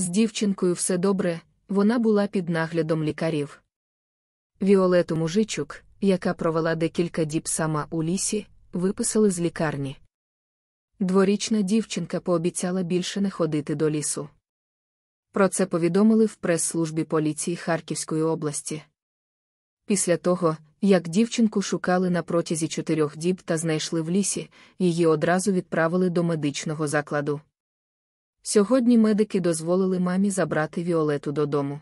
З дівчинкою все добре, вона була під наглядом лікарів. Віолету мужичук, яка провела декілька діб сама у лісі, виписали з лікарні. Дворічна дівчинка пообіцяла більше не ходити до лісу. Про це повідомили в прес-службі поліції Харківської області. Після того, як дівчинку шукали на протязі чотирьох діб та знайшли в лісі, її одразу відправили до медичного закладу. Сьогодні медики дозволили мамі забрати Віолету додому.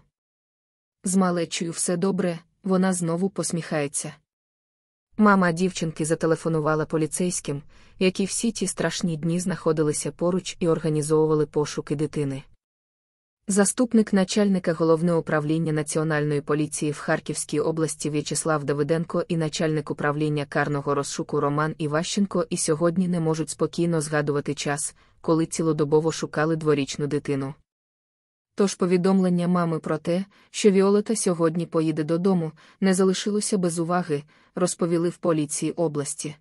З малечою все добре, вона знову посміхається. Мама дівчинки зателефонувала поліцейським, які всі ті страшні дні знаходилися поруч і організовували пошуки дитини. Заступник начальника головного управління Національної поліції в Харківській області В'ячеслав Давиденко і начальник управління карного розшуку Роман Іващенко і сьогодні не можуть спокійно згадувати час, коли цілодобово шукали дворічну дитину. Тож повідомлення мами про те, що Віолета сьогодні поїде додому, не залишилося без уваги, розповіли в поліції області.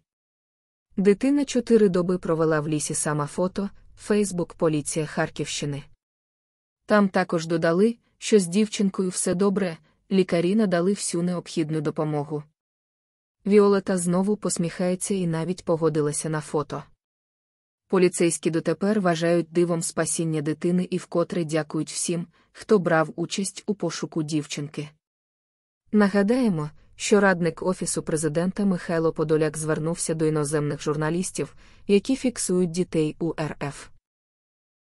Дитина чотири доби провела в лісі сама фото, Фейсбук Поліція Харківщини. Там також додали, що з дівчинкою все добре, лікарі надали всю необхідну допомогу. Віолета знову посміхається і навіть погодилася на фото. Поліцейські дотепер вважають дивом спасіння дитини і вкотре дякують всім, хто брав участь у пошуку дівчинки. Нагадаємо, що радник Офісу президента Михайло Подоляк звернувся до іноземних журналістів, які фіксують дітей у РФ.